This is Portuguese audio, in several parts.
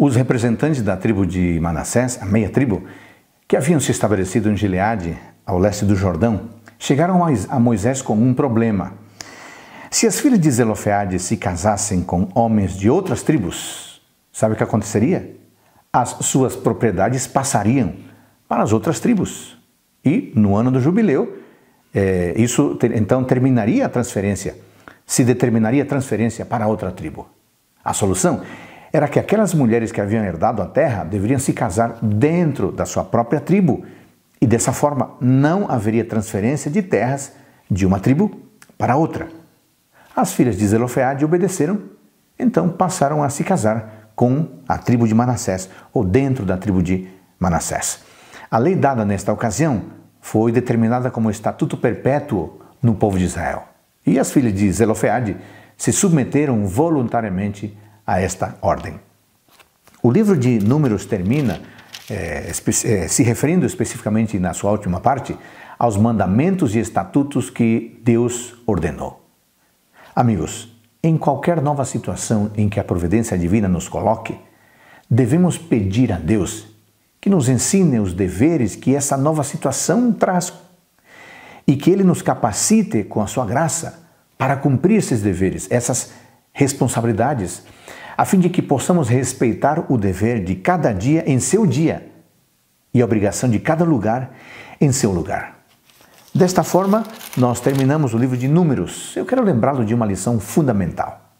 Os representantes da tribo de Manassés, a meia tribo, que haviam se estabelecido em Gileade, ao leste do Jordão, chegaram a Moisés com um problema. Se as filhas de Zelofeade se casassem com homens de outras tribos, sabe o que aconteceria? As suas propriedades passariam para as outras tribos. E no ano do jubileu, é, isso então terminaria a transferência, se determinaria a transferência para outra tribo. A solução era que aquelas mulheres que haviam herdado a terra deveriam se casar dentro da sua própria tribo e dessa forma não haveria transferência de terras de uma tribo para outra. As filhas de Zelofeade obedeceram, então passaram a se casar com a tribo de Manassés ou dentro da tribo de Manassés. A lei dada nesta ocasião foi determinada como estatuto perpétuo no povo de Israel. E as filhas de Zelofeade se submeteram voluntariamente a esta ordem. O livro de Números termina é, se referindo especificamente na sua última parte aos mandamentos e estatutos que Deus ordenou. Amigos, em qualquer nova situação em que a providência divina nos coloque, devemos pedir a Deus que nos ensine os deveres que essa nova situação traz e que Ele nos capacite com a sua graça para cumprir esses deveres, essas responsabilidades a fim de que possamos respeitar o dever de cada dia em seu dia e a obrigação de cada lugar em seu lugar. Desta forma, nós terminamos o livro de Números. Eu quero lembrá-lo de uma lição fundamental.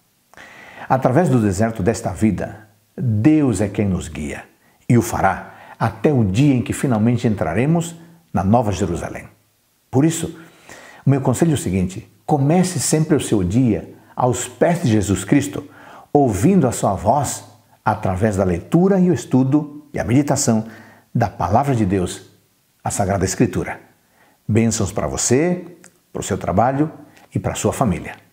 Através do deserto desta vida, Deus é quem nos guia e o fará até o dia em que finalmente entraremos na Nova Jerusalém. Por isso, o meu conselho é o seguinte: comece sempre o seu dia aos pés de Jesus Cristo ouvindo a sua voz através da leitura e o estudo e a meditação da Palavra de Deus, a Sagrada Escritura. Bênçãos para você, para o seu trabalho e para a sua família.